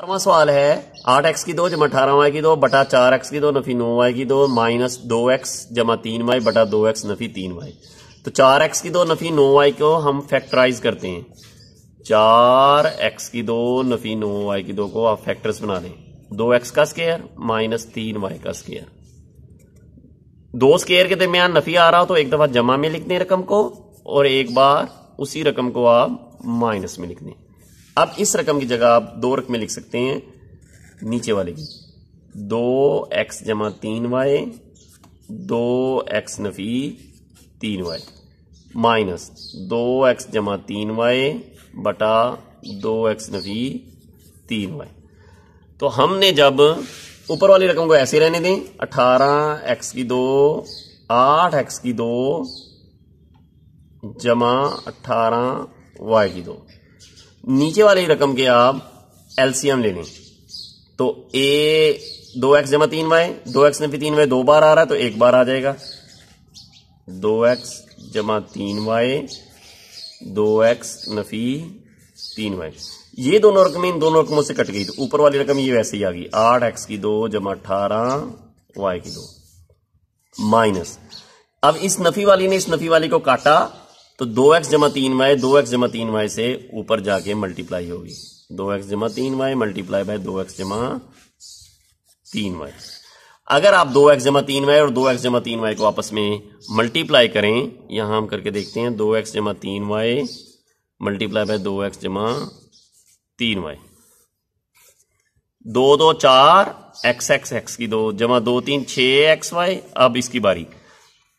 सत्रहवा सवाल है आठ एक्स की दो जमा अठारह वाई की दो बटा चार एक्स की दो नफी नौ वाई की दो माइनस दो एक्स जमा तीन वाई बटा दो एक्स नफी तीन वाई तो चार एक्स की दो नफी नौ वाई को हम फैक्टराइज करते हैं चार एक्स की दो नफी नौ वाई की दो को आप फैक्टर्स बना दें दो एक्स का स्केयर माइनस तीन वाई का स्केयर दो स्केयर के दरमियान नफी आ रहा हो तो एक दफा जमा में लिख दें रकम को और एक बार उसी रकम को आप माइनस में लिख दें अब इस रकम की जगह आप दो रकमें लिख सकते हैं नीचे वाले की दो एक्स जमा तीन वाई दो एक्स नफी तीन वाई माइनस दो एक्स जमा तीन वाई बटा दो एक्स नफी तीन वाई तो हमने जब ऊपर वाली रकम को ऐसे रहने दें अठारह एक्स की दो आठ एक्स की दो जमा अठारह वाई की दो नीचे वाली रकम के आप एलसीएम ले लें तो ए दो एक्स जमा तीन वाई दो एक्स नफी तीन वाई दो बार आ रहा है तो एक बार आ जाएगा दो एक्स जमा तीन वाई दो एक्स नफी तीन वाई ये दोनों रकमें इन दोनों रकमों से कट गई तो ऊपर वाली रकम ये वैसे ही आ गई आठ एक्स की दो जमा अठारह वाई की दो माइनस अब इस नफी वाली ने इस नफी वाली को काटा तो दो एक्स जमा तीन वाई दो एक्स जमा तीन वाई से ऊपर जाके मल्टीप्लाई होगी दो एक्स जमा तीन वाई मल्टीप्लाई बाय दो एक्स जमा तीन वाई अगर आप दो एक्स जमा तीन वाई और दो एक्स जमा तीन वाई को आपस में मल्टीप्लाई करें यहां हम करके देखते हैं दो एक्स जमा तीन वाई मल्टीप्लाई बाय दो एक्स जमा तीन वाई दो दो चार एक्स एक्स एक्स की दो जमा दो तीन छ एक्स वाई अब इसकी बारी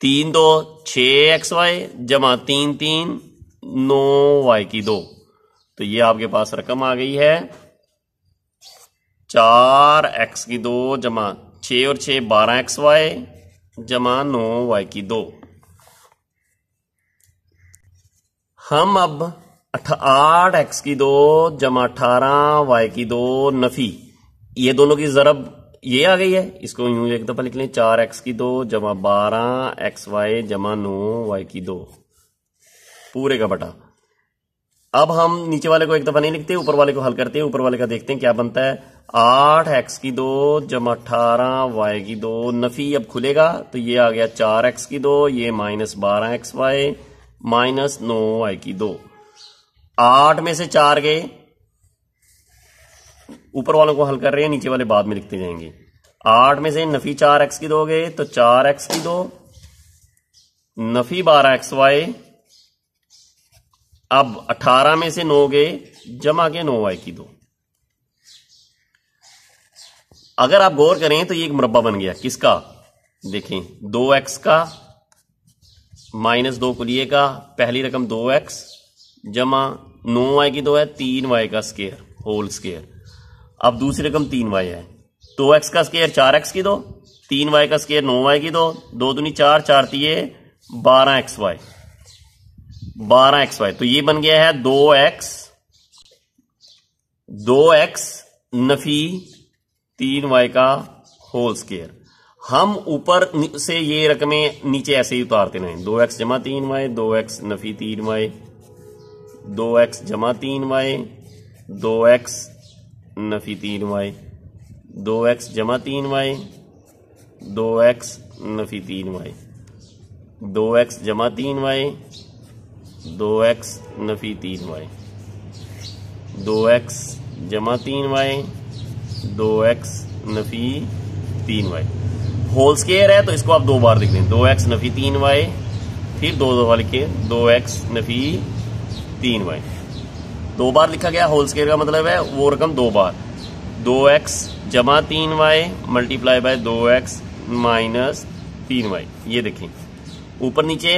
तीन दो छ एक्स वाई जमा तीन तीन नौ वाई की दो तो ये आपके पास रकम आ गई है चार एक्स की दो जमा छ और छ बारह एक्स वाई जमा नौ वाई की दो हम अब आठ एक्स की दो जमा अठारह वाई की दो नफी ये दोनों की जरब ये आ गई है इसको यूं एक दफा लिख लें चार एक्स की दो जमा बारह एक्स वाई जमा नौ वाई की दो पूरे का बटा अब हम नीचे वाले को एक दफा नहीं लिखते ऊपर वाले को हल करते हैं ऊपर वाले का देखते हैं क्या बनता है आठ एक्स की दो जमा अठारह वाई की दो नफी अब खुलेगा तो ये आ गया चार एक्स की दो ये माइनस बारह एक्स वाई माइनस नौ वाई की दो आठ में से चार गए ऊपर वालों को हल कर रहे हैं नीचे वाले बाद में लिखते जाएंगे आठ में से नफी चार एक्स की दोगे तो चार एक्स की दो नफी बारह एक्स वाई अब अठारह में से नौ गए जमा के नौ वाई की दो अगर आप गौर करें तो ये एक मुरबा बन गया किसका देखें दो एक्स का माइनस दो कुलिए का पहली रकम दो एक्स जमा नौ वाई की दो है तीन वाई का स्केयर होल स्केयर अब दूसरी रकम तीन वाई है दो एक्स का स्केयर चार एक्स की दो तीन वाई का स्केयर नौ वाई की दो दो दूनी चार चार तीय बारह एक्स वाई बारह एक्स वाई तो ये बन गया है दो एक्स दो एक्स नफी तीन वाई का होल स्केयर हम ऊपर से ये रकमें नीचे ऐसे ही उतारते रहे दो एक्स जमा तीन वाई दो एक्स नफी तीन वाई दो एक्स जमा तीन वाई दो एक्स नफ़ी तीन वाई दो एक्स जमा तीन वाई दो एक्स नफ़ी तीन वाई दो एक्स जमा तीन वाई दो एक्स नफ़ी तीन वाई दो एक्स जमा तीन वाई दो एक्स नफ़ी तीन वाई होल स्केयर है तो इसको आप दो बार लिख दें दो एक्स नफ़ी तीन वाई फिर दो दो के दो एक्स नफ़ी तीन वाई दो बार लिखा गया होल स्केयर का मतलब है वो रकम दो बार दो एक्स जमा तीन वाई मल्टीप्लाई बाय दो एक्स माइनस तीन वाई ये देखें ऊपर नीचे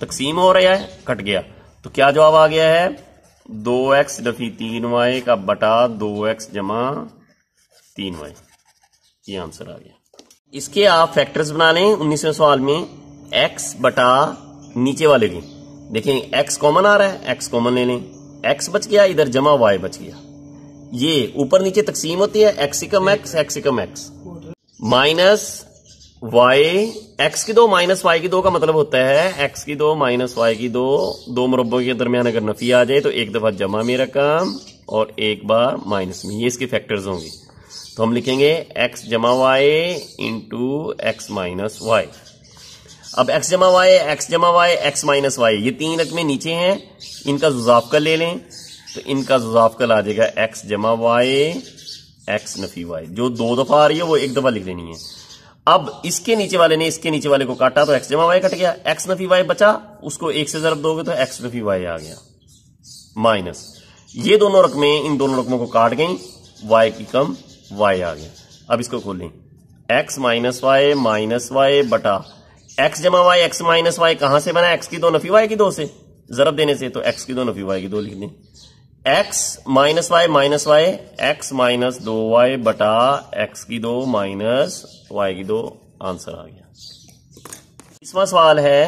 तकसीम हो रहा है कट गया तो क्या जवाब आ गया है दो एक्स डफी तीन वाई का बटा दो एक्स जमा तीन वाई ये आंसर आ गया इसके आप फैक्टर्स बना लें उन्नीसवें सवाल में एक्स बटा नीचे वाले की देखें एक्स कॉमन आ रहा है एक्स कॉमन ले लें एक्स बच गया इधर जमा वाई बच गया ये ऊपर नीचे तकसीम होती है एक्सिकम एक्स एक्सिकम एक्स माइनस वाई एक्स की दो माइनस वाई की दो का मतलब होता है एक्स की दो माइनस वाई की दो दो मुरबों के दरमियान अगर नफी आ जाए तो एक दफा जमा में रकम और एक बार माइनस में ये इसके फैक्टर्स होंगे तो हम लिखेंगे एक्स जमा y into x minus y अब एक्स जमा वाई एक्स जमा वाई एक्स माइनस वाई ये तीन रकमें नीचे हैं इनका जुजाफकल ले लें तो इनका जुजाफकल आ जाएगा एक्स जमा वाई एक्स नफी वाई जो दो दफा आ रही है वो एक दफा लिख लेनी है अब इसके नीचे वाले ने इसके नीचे वाले को काटा तो एक्स जमा वाई कट गया एक्स नफी वाई बचा उसको एक से जरब दोगे तो एक्स नफी वाई आ गया माइनस ये दोनों रकमें इन दोनों रकमों को काट गई वाई की कम वाई आ गया अब इसको खोलें x minus y minus y बटा एक्स जमा वाई एक्स माइनस वाई कहां से बना एक्स की दो नफी वाई की दो से जरब देने से तो एक्स की दो नफी वाई की दो लिख दें x minus y minus y x minus दो वाई बटा एक्स की दो माइनस वाई की दो आंसर आ गया इसमें सवाल है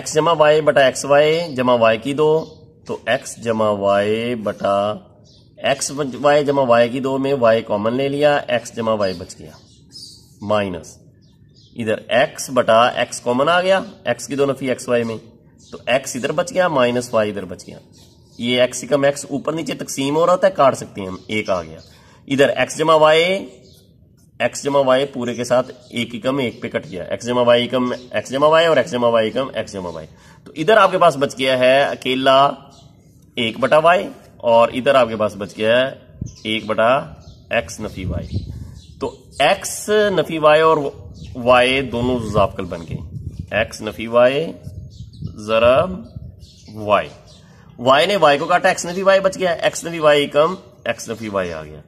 एक्स जमा वाई बटा एक्स वाई जमा वाई की दो तो एक्स जमा वाई बटा एक्स वाई जमा वाई की दो में वाई कॉमन ले लिया एक्स जमा वाई बच गया माइनस इधर x बटा x कॉमन आ गया x की दोनों फी एक्स वाई में तो x इधर बच गया माइनस वाई इधर बच गया ये x कम x ऊपर नीचे तकसीम हो रहा था काट सकते हैं हम एक आ गया इधर x जमा वाई एक्स जमा वाई पूरे के साथ एक ही कम एक पे कट गया एक्स जमा वाई कम एक्स जमा वाई और एक्स जमा वाई कम एक्स जमा वाई तो इधर आपके पास बच गया है अकेला एक बटा वाई और इधर आपके पास बच गया है एक बटा एक्स नफी वाई तो एक्स नफी वाई और वाई दोनों जाबकल बन गई एक्स नफी वाई जरब वाई वाई ने वाई को काटा एक्स नफी वाई बच गया एक्स नफी वाई कम एक्स नफी वाई आ गया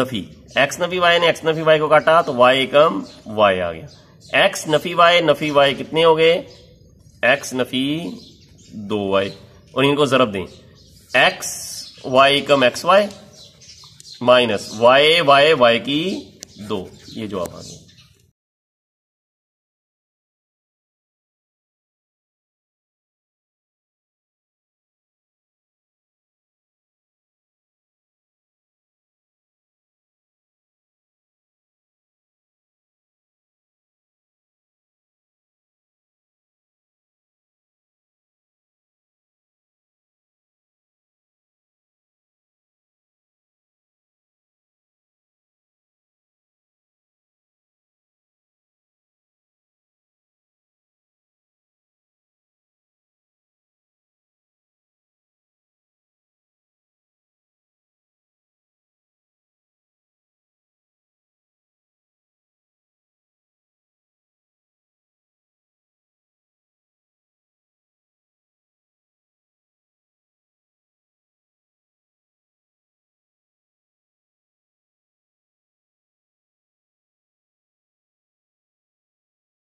नफी एक्स नफी वाई ने एक्स नफी वाई को काटा तो वाई कम वाई आ गया एक्स नफी वाई नफी वाई कितने हो गए एक्स नफी दो वाई और इनको जरब दें एक्स वाई कम x y minus y y y की दो ये जवाब आ गया